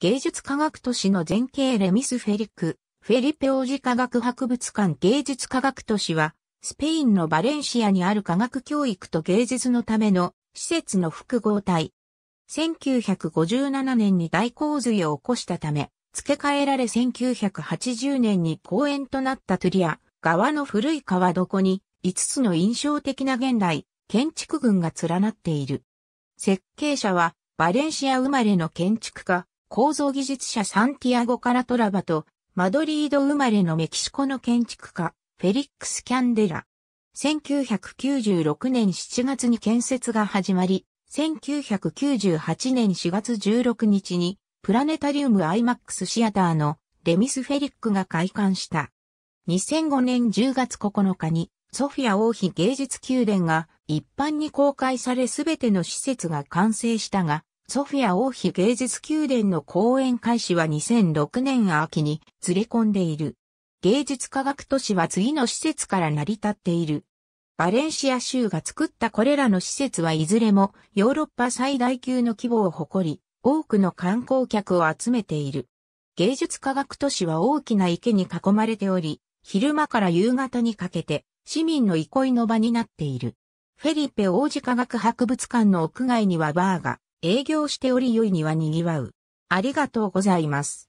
芸術科学都市の前景レミスフェリック、フェリペ王子科学博物館芸術科学都市は、スペインのバレンシアにある科学教育と芸術のための施設の複合体。1957年に大洪水を起こしたため、付け替えられ1980年に公園となったトゥリア、川の古い川床に5つの印象的な現代、建築群が連なっている。設計者はバレンシア生まれの建築家、構造技術者サンティアゴ・カラトラバと、マドリード生まれのメキシコの建築家、フェリックス・キャンデラ。1996年7月に建設が始まり、1998年4月16日に、プラネタリウム IMAX シアターのレミス・フェリックが開館した。2005年10月9日に、ソフィア王妃芸術宮殿が一般に公開されすべての施設が完成したが、ソフィア王妃芸術宮殿の公演開始は2006年秋にずれ込んでいる。芸術科学都市は次の施設から成り立っている。バレンシア州が作ったこれらの施設はいずれもヨーロッパ最大級の規模を誇り、多くの観光客を集めている。芸術科学都市は大きな池に囲まれており、昼間から夕方にかけて市民の憩いの場になっている。フェリペ王子科学博物館の屋外にはバーが営業しており良いには賑わう。ありがとうございます。